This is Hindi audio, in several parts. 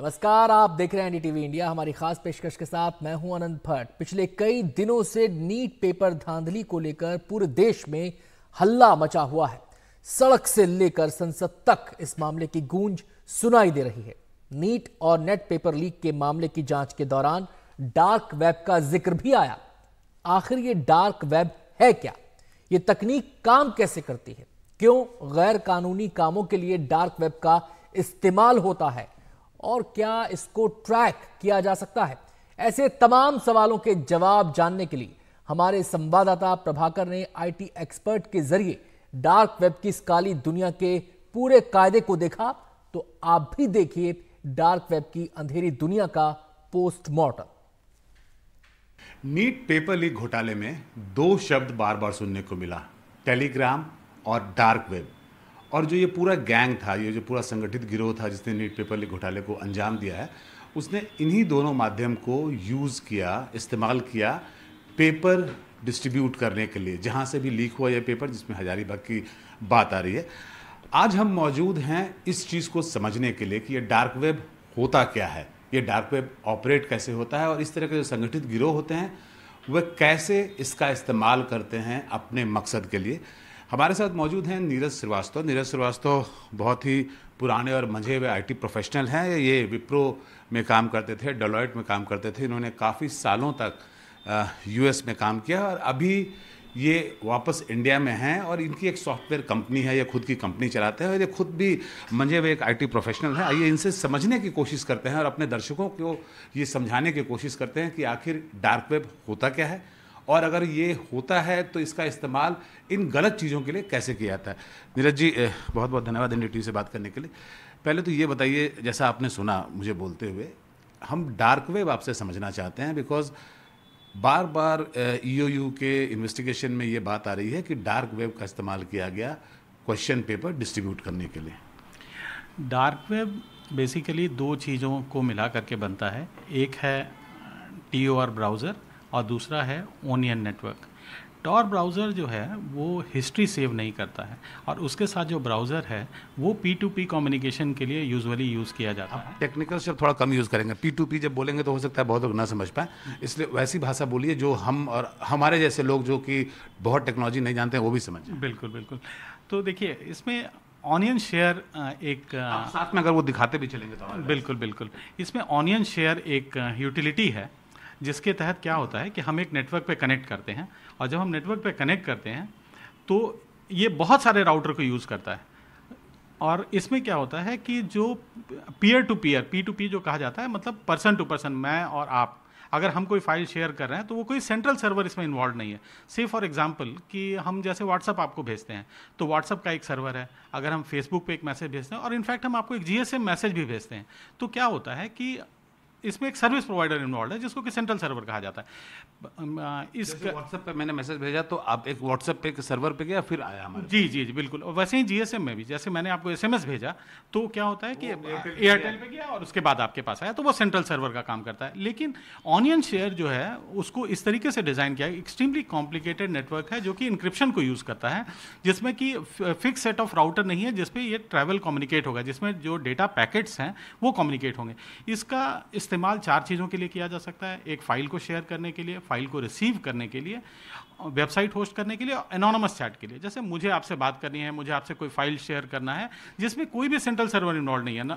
नमस्कार आप देख रहे हैं टीवी इंडिया हमारी खास पेशकश के साथ मैं हूं अनंत भट्ट पिछले कई दिनों से नीट पेपर धांधली को लेकर पूरे देश में हल्ला मचा हुआ है सड़क से लेकर संसद तक इस मामले की गूंज सुनाई दे रही है नीट और नेट पेपर लीक के मामले की जांच के दौरान डार्क वेब का जिक्र भी आया आखिर ये डार्क वेब है क्या ये तकनीक काम कैसे करती है क्यों गैर कानूनी कामों के लिए डार्क वेब का इस्तेमाल होता है और क्या इसको ट्रैक किया जा सकता है ऐसे तमाम सवालों के जवाब जानने के लिए हमारे संवाददाता प्रभाकर ने आईटी एक्सपर्ट के जरिए डार्क वेब की इस काली दुनिया के पूरे कायदे को देखा तो आप भी देखिए डार्क वेब की अंधेरी दुनिया का पोस्टमार्टम नीट पेपर लीक घोटाले में दो शब्द बार बार सुनने को मिला टेलीग्राम और डार्क वेब और जो ये पूरा गैंग था ये जो पूरा संगठित गिरोह था जिसने न्यूज पेपर लीक घोटाले को अंजाम दिया है उसने इन्हीं दोनों माध्यम को यूज़ किया इस्तेमाल किया पेपर डिस्ट्रीब्यूट करने के लिए जहाँ से भी लीक हुआ यह पेपर जिसमें हजारीबाग की बात आ रही है आज हम मौजूद हैं इस चीज़ को समझने के लिए कि यह डार्क वेब होता क्या है ये डार्क वेब ऑपरेट कैसे होता है और इस तरह के जो संगठित गिरोह होते हैं वह कैसे इसका इस्तेमाल करते हैं अपने मकसद के लिए हमारे साथ मौजूद हैं नीरज श्रीवास्तव नीरज श्रीवास्तव बहुत ही पुराने और मंझे हुए आईटी प्रोफेशनल हैं ये विप्रो में काम करते थे डलॉयट में काम करते थे इन्होंने काफ़ी सालों तक यूएस में काम किया और अभी ये वापस इंडिया में हैं और इनकी एक सॉफ्टवेयर कंपनी है ये खुद की कंपनी चलाते हैं और ये खुद भी मंजे हुए एक आईटी प्रोफेशनल हैं आइए इनसे समझने की कोशिश करते हैं और अपने दर्शकों को ये समझाने की कोशिश करते हैं कि आखिर डार्क वेब होता क्या है और अगर ये होता है तो इसका इस्तेमाल इन गलत चीज़ों के लिए कैसे किया जाता है नीरज जी बहुत बहुत धन्यवाद एन डी से बात करने के लिए पहले तो ये बताइए जैसा आपने सुना मुझे बोलते हुए हम डार्क वेब आपसे समझना चाहते हैं बिकॉज बार बार यू e के इन्वेस्टिगेशन में ये बात आ रही है कि डार्क वेब का इस्तेमाल किया गया क्वेश्चन पेपर डिस्ट्रीब्यूट करने के लिए डार्क वेब बेसिकली दो चीज़ों को मिला करके बनता है एक है टी ओ आर ब्राउज़र और दूसरा है ओनियन नेटवर्क टॉर ब्राउज़र जो है वो हिस्ट्री सेव नहीं करता है और उसके साथ जो ब्राउज़र है वो पी टू पी कम्युनिकेशन के लिए यूजुअली यूज़ किया जाता है टेक्निकल शब्द थोड़ा कम यूज़ करेंगे पी टू पी जब बोलेंगे तो हो सकता है बहुत लोग ना समझ पाए इसलिए वैसी भाषा बोलिए जो हम और हमारे जैसे लोग जो कि बहुत टेक्नोलॉजी नहीं जानते हैं वो भी समझ बिल्कुल बिल्कुल तो देखिए इसमें ऑनियन शेयर एक साथ में अगर वो दिखाते भी चलेंगे तो बिल्कुल बिल्कुल इसमें ऑनियन शेयर एक यूटिलिटी है जिसके तहत क्या होता है कि हम एक नेटवर्क पे कनेक्ट करते हैं और जब हम नेटवर्क पे कनेक्ट करते हैं तो ये बहुत सारे राउटर को यूज़ करता है और इसमें क्या होता है कि जो peer to peer P to P जो कहा जाता है मतलब पर्सन टू पर्सन मैं और आप अगर हम कोई फाइल शेयर कर रहे हैं तो वो कोई सेंट्रल सर्वर इसमें इन्वॉल्व नहीं है सिर्फ फॉर एग्जांपल कि हम जैसे व्हाट्सअप आपको भेजते हैं तो व्हाट्सअप का एक सर्वर है अगर हम फेसबुक पे एक मैसेज भेजते हैं और इनफैक्ट हम आपको एक जीएसएम मैसेज भी भेजते हैं तो क्या होता है कि इसमें एक सर्विस प्रोवाइडर इन्वॉल्व है जिसको कि सेंट्रल सर्वर कहा जाता है इस व्हाट्सएप पे मैंने मैसेज भेजा तो आप एक व्हाट्सएप पे एक सर्वर पे गया फिर आया हमारे जी जी जी बिल्कुल वैसे ही जीएसएम में भी जैसे मैंने आपको एसएमएस भेजा तो क्या होता है कि एयरटेल पे गया और उसके बाद आपके पास आया तो वो सेंट्रल सर्वर का काम करता है लेकिन ऑनियन शेयर जो है उसको इस तरीके से डिज़ाइन किया एक्सट्रीमली कॉम्प्लिकेटेड नेटवर्क है जो कि इंक्रिप्शन को यूज़ करता है जिसमें कि फिक्स सेट ऑफ राउटर नहीं है जिसपे ये ट्रैवल कम्युनिकेट होगा जिसमें जो डेटा पैकेट्स हैं वो कम्युनिकेट होंगे इसका इस्तेमाल चार चीज़ों के लिए किया जा सकता है एक फ़ाइल को शेयर करने के लिए फ़ाइल को रिसीव करने के लिए वेबसाइट होस्ट करने के लिए और एनोनमस चैट के लिए जैसे मुझे आपसे बात करनी है मुझे आपसे कोई फाइल शेयर करना है जिसमें कोई भी सेंट्रल सर्वर इन्वॉल्व नहीं है ना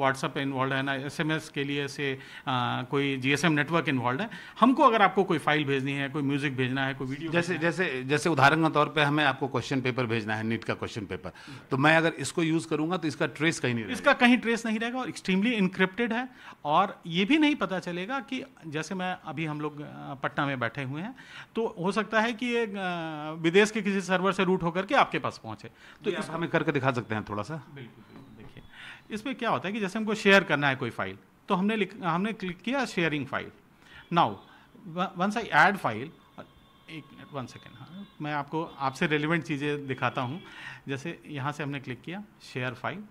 व्हाट्सअप इन्वॉल्व है ना एसएमएस के लिए से आ, कोई जीएसएम नेटवर्क इन्वॉल्व है हमको अगर आपको कोई फाइल भेजनी है कोई म्यूजिक भेजना है कोई वीडियो जैसे जैसे जैसे उदाहरण के तौर पर हमें आपको क्वेश्चन पेपर भेजना है नीट का क्वेश्चन पेपर तो मैं अगर इसको यूज़ करूंगा तो इसका ट्रेस कहीं नहीं इसका कहीं ट्रेस नहीं रहेगा और एक्सट्रीमली इनक्रिप्टेड है और और ये भी नहीं पता चलेगा कि जैसे मैं अभी हम लोग पटना में बैठे हुए हैं तो हो सकता है कि ये विदेश के किसी सर्वर से रूट होकर के आपके पास पहुंचे तो इस हमें करके दिखा सकते हैं थोड़ा सा बिल्कुल देखिए इसमें क्या होता है कि जैसे हमको शेयर करना है कोई फाइल तो हमने हमने क्लिक किया sharing file now once I add file एक मिनट वन सेकेंड हाँ मैं आपको आपसे रेलिवेंट चीज़ें दिखाता हूँ जैसे यहाँ से हमने क्लिक किया शेयर फाइल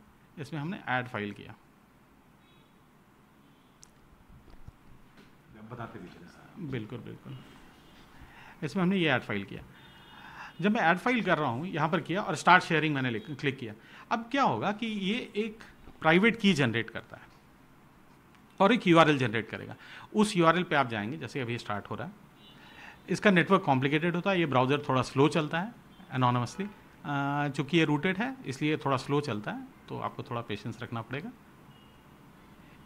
इसमें हमने ऐड फाइल किया बताते भी चले बिल्कुल बिल्कुल इसमें हमने ये ऐड फाइल किया जब मैं ऐड फाइल कर रहा हूँ यहाँ पर किया और स्टार्ट शेयरिंग मैंने क्लिक किया अब क्या होगा कि ये एक प्राइवेट की जनरेट करता है और एक यू जनरेट करेगा उस यू पे आप जाएंगे जैसे अभी स्टार्ट हो रहा है इसका नेटवर्क कॉम्प्लिकेटेड होता है ये ब्राउज़र थोड़ा स्लो चलता है अनोनमसली चूँकि ये रूटेड है इसलिए थोड़ा स्लो चलता है तो आपको थोड़ा पेशेंस रखना पड़ेगा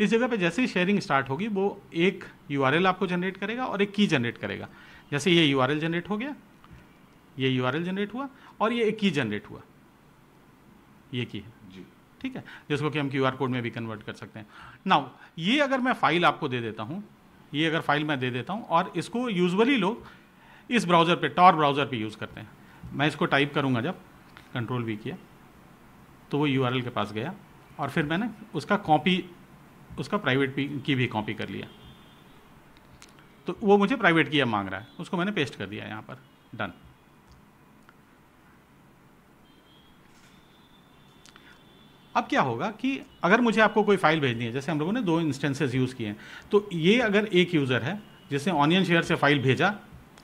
इस जगह पे जैसे ही शेयरिंग स्टार्ट होगी वो एक यू आपको जनरेट करेगा और एक की जनरेट करेगा जैसे ये यू जनरेट हो गया ये यू जनरेट हुआ और ये एक की जनरेट हुआ ये की है जी ठीक है जिसको कि हम क्यू कोड में भी कन्वर्ट कर सकते हैं नाउ ये अगर मैं फाइल आपको दे देता हूँ ये अगर फाइल मैं दे देता हूँ और इसको यूजअली लोग इस ब्राउज़र पे टॉर ब्राउज़र पे यूज़ करते हैं मैं इसको टाइप करूँगा जब कंट्रोल वी किया तो वो यू के पास गया और फिर मैंने उसका कॉपी उसका प्राइवेट की भी कॉपी कर लिया तो वो मुझे प्राइवेट की अब मांग रहा है उसको मैंने पेस्ट कर दिया यहाँ पर डन अब क्या होगा कि अगर मुझे आपको कोई फाइल भेजनी है जैसे हम लोगों ने दो इंस्टेंसेस यूज़ किए हैं तो ये अगर एक यूज़र है जिसने ऑनियन शेयर से फाइल भेजा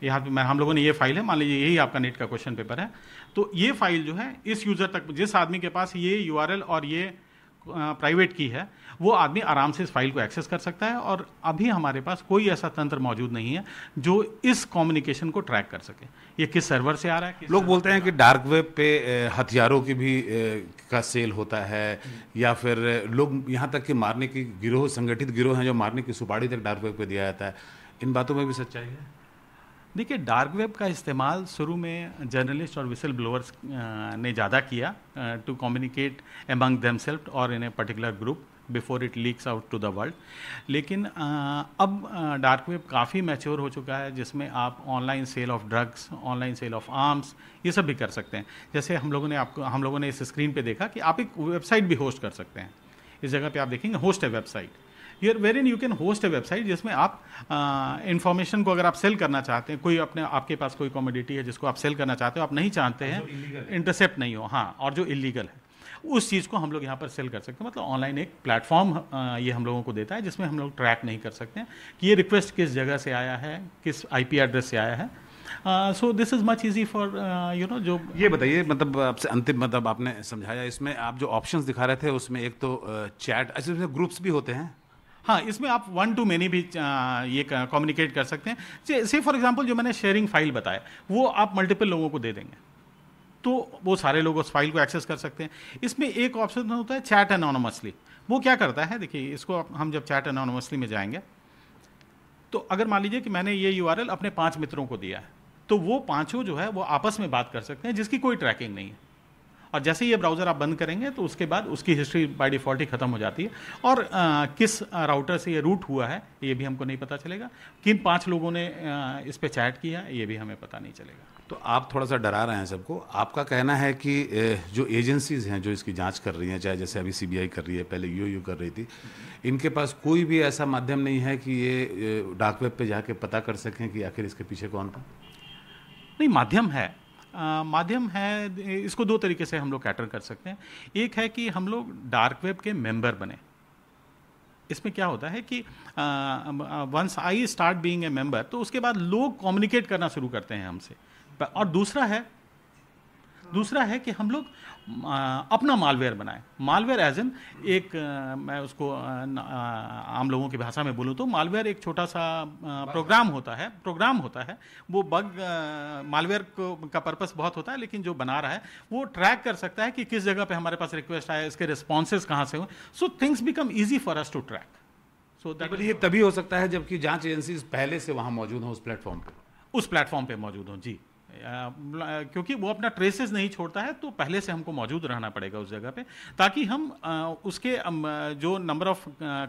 यहाँ पे मैं हम लोगों ने ये फाइल है मान लीजिए यही आपका नेट का क्वेश्चन पेपर है तो ये फाइल जो है इस यूज़र तक जिस आदमी के पास ये यू और ये प्राइवेट की है वो आदमी आराम से इस फाइल को एक्सेस कर सकता है और अभी हमारे पास कोई ऐसा तंत्र मौजूद नहीं है जो इस कम्युनिकेशन को ट्रैक कर सके ये किस सर्वर से आ रहा है लोग बोलते हैं कि डार्क वेब पे हथियारों की भी का सेल होता है या फिर लोग यहाँ तक कि मारने की गिरोह संगठित गिरोह हैं जो मारने की सुपाड़ी तक डार्क वेब पर दिया जाता है इन बातों में भी सच्चाई है देखिए डार्क वेब का इस्तेमाल शुरू में जर्नलिस्ट और विसल ब्लोअर्स ने ज़्यादा किया टू कम्युनिकेट एमंग दमसेल्फ और in a particular group before it leaks out to the world लेकिन अब डार्क वेब काफ़ी मैच्योर हो चुका है जिसमें आप online sale of drugs online sale of arms ये सब भी कर सकते हैं जैसे हम लोगों ने आपको हम लोगों ने इस स्क्रीन पे देखा कि आप एक वेबसाइट भी होस्ट कर सकते हैं इस जगह पे आप देखेंगे होस्ट है website your where in you can host a website जिसमें आप इंफॉर्मेशन को अगर आप सेल करना चाहते हैं कोई अपने आपके पास कोई कॉमोडिटी है जिसको आप सेल करना चाहते हो आप नहीं चाहते हैं इंटरसेप्ट नहीं हो हाँ और जो इलीगल है उस चीज़ को हम लोग यहाँ पर सेल कर सकते हैं मतलब ऑनलाइन एक प्लेटफॉर्म ये हम लोगों को देता है जिसमें हम लोग ट्रैक नहीं कर सकते हैं कि ये रिक्वेस्ट किस जगह से आया है किस आईपी एड्रेस से आया है so this is much easy for you know जो ये बताइए मतलब आपसे अंतिम मतलब आपने समझाया इसमें आप जो ऑप्शंस दिखा रहे थे उसमें एक तो चैट uh, अच्छा ग्रुप्स भी होते हैं हाँ इसमें आप वन टू मैनी भी ये कम्युनिकेट कर सकते हैं से फॉर एग्जांपल जो मैंने शेयरिंग फाइल बताया वो आप मल्टीपल लोगों को दे देंगे तो वो सारे लोग उस फाइल को एक्सेस कर सकते हैं इसमें एक ऑप्शन होता है चैट एनोनमसली वो क्या करता है देखिए इसको हम जब चैट एनोनमसली में जाएंगे तो अगर मान लीजिए कि मैंने ये यू अपने पाँच मित्रों को दिया है तो वो पाँचों जो है वो आपस में बात कर सकते हैं जिसकी कोई ट्रैकिंग नहीं है और जैसे ही ये ब्राउज़र आप बंद करेंगे तो उसके बाद उसकी हिस्ट्री बाय डिफ़ॉल्ट ही ख़त्म हो जाती है और आ, किस राउटर से ये रूट हुआ है ये भी हमको नहीं पता चलेगा किन पाँच लोगों ने आ, इस पर चैट किया ये भी हमें पता नहीं चलेगा तो आप थोड़ा सा डरा रहे हैं सबको आपका कहना है कि जो एजेंसीज हैं जो इसकी जांच कर रही हैं चाहे जैसे अभी सीबीआई कर रही है पहले यूयू कर रही थी इनके पास कोई भी ऐसा माध्यम नहीं है कि ये डार्क वेब पे जाके पता कर सकें कि आखिर इसके पीछे कौन था नहीं माध्यम है माध्यम है इसको दो तरीके से हम लोग कैटर कर सकते हैं एक है कि हम लोग डार्क वेब के मेंबर बने इसमें क्या होता है कि once I start being a member तो उसके बाद लोग कम्युनिकेट करना शुरू करते हैं हमसे और दूसरा है दूसरा है कि हम लोग अपना मालवेयर बनाए मालवेयर एज एन एक मैं उसको आम लोगों की भाषा में बोलूँ तो मालवेयर एक छोटा सा प्रोग्राम होता है प्रोग्राम होता है वो बग मालवेयर का पर्पस बहुत होता है लेकिन जो बना रहा है वो ट्रैक कर सकता है कि किस जगह पे हमारे पास रिक्वेस्ट आया इसके रिस्पॉन्सेज कहाँ से हुए so things become easy for us to track so that ये तभी हो सकता है जबकि जांच एजेंसी पहले से वहाँ मौजूद हों उस प्लेटफॉर्म पर उस प्लेटफॉर्म पर मौजूद हों जी क्योंकि वो अपना ट्रेसेस नहीं छोड़ता है तो पहले से हमको मौजूद रहना पड़ेगा उस जगह पे ताकि हम उसके जो नंबर ऑफ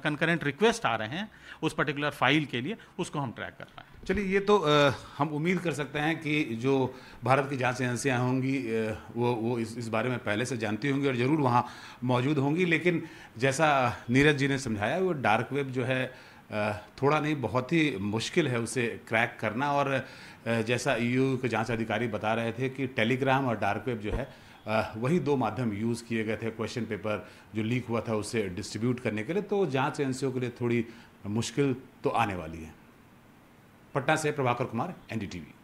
कंकरेंट रिक्वेस्ट आ रहे हैं उस पर्टिकुलर फाइल के लिए उसको हम ट्रैक कर पाए चलिए ये तो आ, हम उम्मीद कर सकते हैं कि जो भारत की जांच एजेंसियाँ होंगी वो वो इस, इस बारे में पहले से जानती होंगी और ज़रूर वहाँ मौजूद होंगी लेकिन जैसा नीरज जी ने समझाया वो डार्क वेब जो है थोड़ा नहीं बहुत ही मुश्किल है उसे क्रैक करना और जैसा ईयू e के जांच अधिकारी बता रहे थे कि टेलीग्राम और डार्क वेब जो है वही दो माध्यम यूज़ किए गए थे क्वेश्चन पेपर जो लीक हुआ था उसे डिस्ट्रीब्यूट करने के लिए तो जांच एजेंसियों के लिए थोड़ी मुश्किल तो आने वाली है पटना से प्रभाकर कुमार एनडीटीवी